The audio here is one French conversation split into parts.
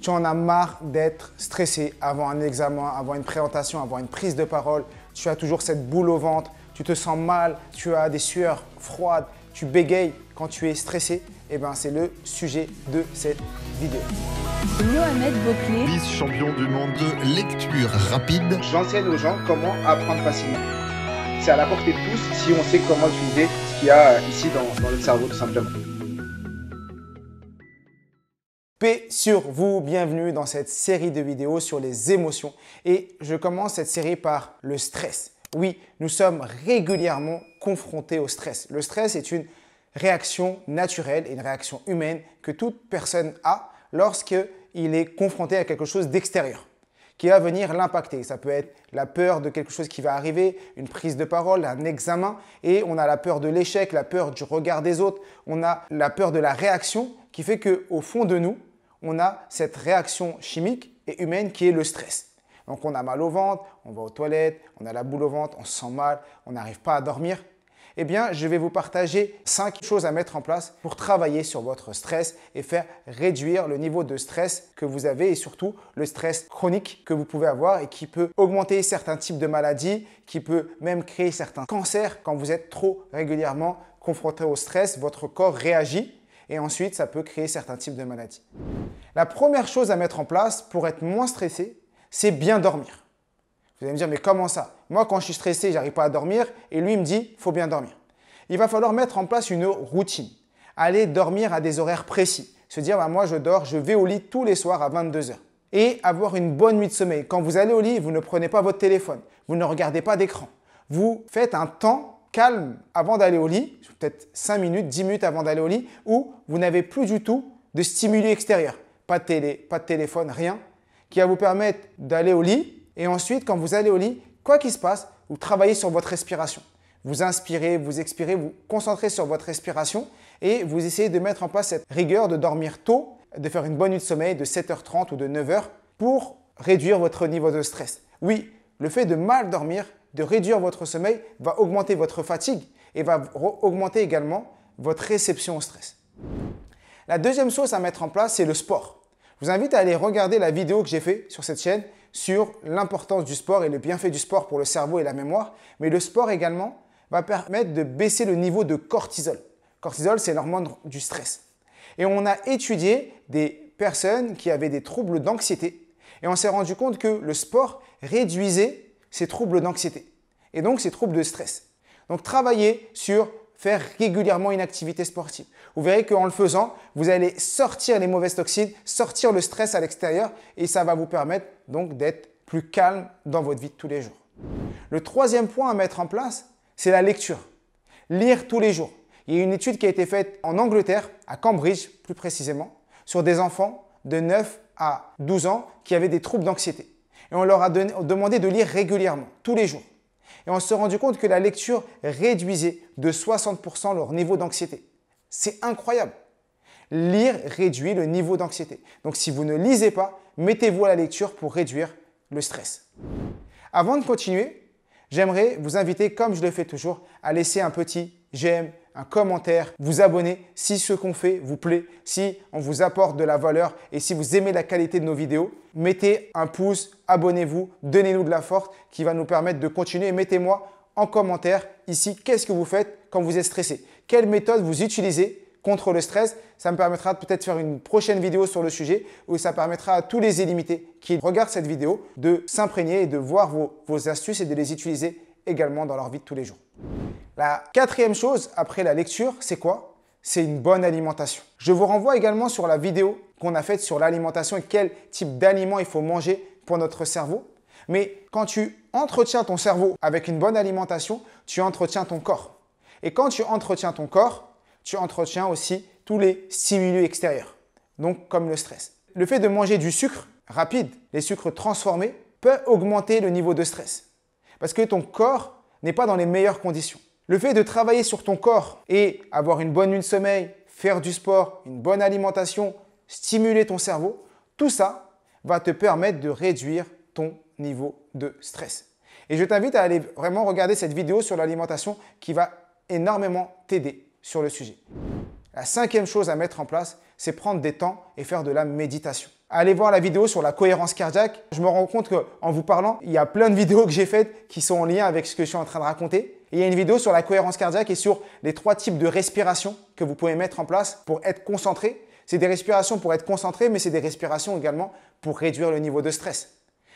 Tu en as marre d'être stressé avant un examen, avant une présentation, avant une prise de parole. Tu as toujours cette boule au ventre, tu te sens mal, tu as des sueurs froides, tu bégayes quand tu es stressé. Et eh bien, c'est le sujet de cette vidéo. Mohamed Boclé, vice-champion du monde de lecture rapide. J'enseigne aux gens comment apprendre facilement. C'est à la portée de tous si on sait comment utiliser ce qu'il y a ici dans, dans le cerveau tout simplement. Paix sur vous, bienvenue dans cette série de vidéos sur les émotions. Et je commence cette série par le stress. Oui, nous sommes régulièrement confrontés au stress. Le stress est une réaction naturelle une réaction humaine que toute personne a lorsqu'il est confronté à quelque chose d'extérieur qui va venir l'impacter. Ça peut être la peur de quelque chose qui va arriver, une prise de parole, un examen, et on a la peur de l'échec, la peur du regard des autres, on a la peur de la réaction qui fait qu'au fond de nous, on a cette réaction chimique et humaine qui est le stress. Donc on a mal au ventre, on va aux toilettes, on a la boule au ventre, on se sent mal, on n'arrive pas à dormir. Eh bien, je vais vous partager 5 choses à mettre en place pour travailler sur votre stress et faire réduire le niveau de stress que vous avez et surtout le stress chronique que vous pouvez avoir et qui peut augmenter certains types de maladies, qui peut même créer certains cancers quand vous êtes trop régulièrement confronté au stress, votre corps réagit et ensuite ça peut créer certains types de maladies. La première chose à mettre en place pour être moins stressé, c'est bien dormir. Vous allez me dire, mais comment ça Moi, quand je suis stressé, j'arrive pas à dormir, et lui il me dit, faut bien dormir. Il va falloir mettre en place une routine, aller dormir à des horaires précis, se dire, bah, moi je dors, je vais au lit tous les soirs à 22h. Et avoir une bonne nuit de sommeil. Quand vous allez au lit, vous ne prenez pas votre téléphone, vous ne regardez pas d'écran. Vous faites un temps calme avant d'aller au lit, peut-être 5 minutes, 10 minutes avant d'aller au lit, où vous n'avez plus du tout de stimuli extérieurs, Pas de télé, pas de téléphone, rien, qui va vous permettre d'aller au lit. Et ensuite, quand vous allez au lit, quoi qu'il se passe, vous travaillez sur votre respiration. Vous inspirez, vous expirez, vous concentrez sur votre respiration et vous essayez de mettre en place cette rigueur de dormir tôt, de faire une bonne nuit de sommeil de 7h30 ou de 9h pour réduire votre niveau de stress. Oui, le fait de mal dormir de réduire votre sommeil va augmenter votre fatigue et va augmenter également votre réception au stress. La deuxième chose à mettre en place, c'est le sport. Je vous invite à aller regarder la vidéo que j'ai faite sur cette chaîne sur l'importance du sport et le bienfait du sport pour le cerveau et la mémoire. Mais le sport également va permettre de baisser le niveau de cortisol. Cortisol, c'est l'hormone du stress. Et on a étudié des personnes qui avaient des troubles d'anxiété. Et on s'est rendu compte que le sport réduisait ces troubles d'anxiété et donc ces troubles de stress. Donc travaillez sur faire régulièrement une activité sportive. Vous verrez qu'en le faisant, vous allez sortir les mauvaises toxines, sortir le stress à l'extérieur et ça va vous permettre donc d'être plus calme dans votre vie de tous les jours. Le troisième point à mettre en place, c'est la lecture. Lire tous les jours. Il y a une étude qui a été faite en Angleterre, à Cambridge plus précisément, sur des enfants de 9 à 12 ans qui avaient des troubles d'anxiété et on leur a demandé de lire régulièrement, tous les jours. Et on s'est rendu compte que la lecture réduisait de 60% leur niveau d'anxiété. C'est incroyable. Lire réduit le niveau d'anxiété. Donc si vous ne lisez pas, mettez-vous à la lecture pour réduire le stress. Avant de continuer, j'aimerais vous inviter, comme je le fais toujours, à laisser un petit j'aime, un commentaire, vous abonner si ce qu'on fait vous plaît, si on vous apporte de la valeur et si vous aimez la qualité de nos vidéos. Mettez un pouce, abonnez-vous, donnez-nous de la force qui va nous permettre de continuer. Et mettez-moi en commentaire ici qu'est-ce que vous faites quand vous êtes stressé, quelle méthode vous utilisez contre le stress. Ça me permettra de peut-être faire une prochaine vidéo sur le sujet où ça permettra à tous les illimités qui regardent cette vidéo de s'imprégner et de voir vos, vos astuces et de les utiliser également dans leur vie de tous les jours. La quatrième chose après la lecture, c'est quoi C'est une bonne alimentation. Je vous renvoie également sur la vidéo qu'on a faite sur l'alimentation et quel type d'aliments il faut manger pour notre cerveau. Mais quand tu entretiens ton cerveau avec une bonne alimentation, tu entretiens ton corps. Et quand tu entretiens ton corps, tu entretiens aussi tous les stimuli extérieurs, donc comme le stress. Le fait de manger du sucre rapide, les sucres transformés, peut augmenter le niveau de stress. Parce que ton corps n'est pas dans les meilleures conditions. Le fait de travailler sur ton corps et avoir une bonne nuit de sommeil, faire du sport, une bonne alimentation, stimuler ton cerveau, tout ça va te permettre de réduire ton niveau de stress. Et je t'invite à aller vraiment regarder cette vidéo sur l'alimentation qui va énormément t'aider sur le sujet. La cinquième chose à mettre en place, c'est prendre des temps et faire de la méditation. Allez voir la vidéo sur la cohérence cardiaque. Je me rends compte qu'en vous parlant, il y a plein de vidéos que j'ai faites qui sont en lien avec ce que je suis en train de raconter il y a une vidéo sur la cohérence cardiaque et sur les trois types de respiration que vous pouvez mettre en place pour être concentré. C'est des respirations pour être concentré, mais c'est des respirations également pour réduire le niveau de stress.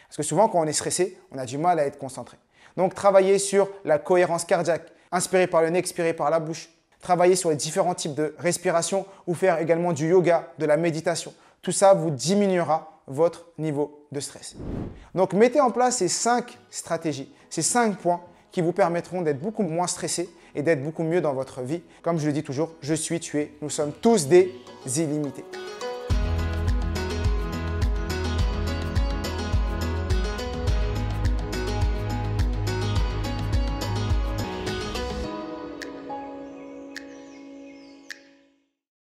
Parce que souvent, quand on est stressé, on a du mal à être concentré. Donc, travailler sur la cohérence cardiaque, inspirer par le nez, expirer par la bouche. Travailler sur les différents types de respiration ou faire également du yoga, de la méditation. Tout ça vous diminuera votre niveau de stress. Donc, mettez en place ces cinq stratégies, ces cinq points qui vous permettront d'être beaucoup moins stressé et d'être beaucoup mieux dans votre vie. Comme je le dis toujours, je suis tué, nous sommes tous des illimités.